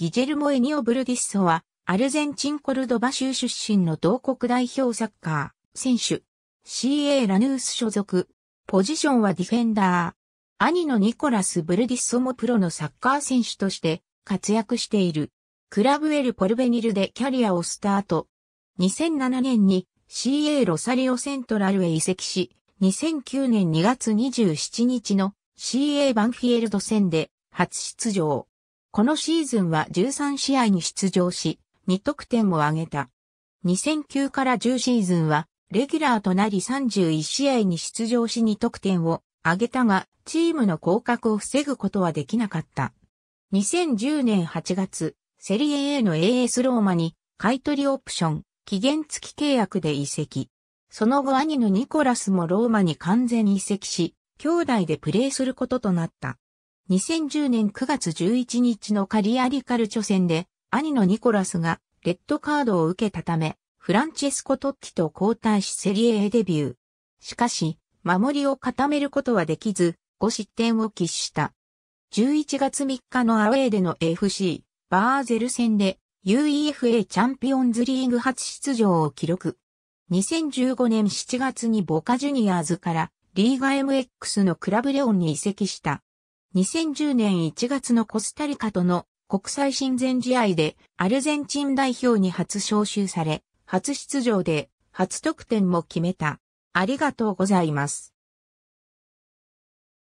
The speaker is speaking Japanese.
ギジェルモ・エニオ・ブルディッソは、アルゼンチン・コルドバ州出身の同国代表サッカー、選手、CA ラヌース所属、ポジションはディフェンダー。兄のニコラス・ブルディッソもプロのサッカー選手として活躍している。クラブエル・ポルベニルでキャリアをスタート。2007年に CA ロサリオセントラルへ移籍し、2009年2月27日の CA バンフィールド戦で初出場。このシーズンは13試合に出場し、2得点を挙げた。2009から10シーズンは、レギュラーとなり31試合に出場し2得点を挙げたが、チームの降格を防ぐことはできなかった。2010年8月、セリエ A の AS ローマに買い取りオプション、期限付き契約で移籍。その後兄のニコラスもローマに完全移籍し、兄弟でプレーすることとなった。2010年9月11日のカリアリカル初戦で、兄のニコラスがレッドカードを受けたため、フランチェスコ・トッティと交代しセリエ A デビュー。しかし、守りを固めることはできず、5失点を喫した。11月3日のアウェーでの FC、バーゼル戦で UEFA チャンピオンズリーグ初出場を記録。2015年7月にボカジュニアーズからリーガ MX のクラブレオンに移籍した。2010年1月のコスタリカとの国際親善試合でアルゼンチン代表に初招集され、初出場で初得点も決めた。ありがとうございます。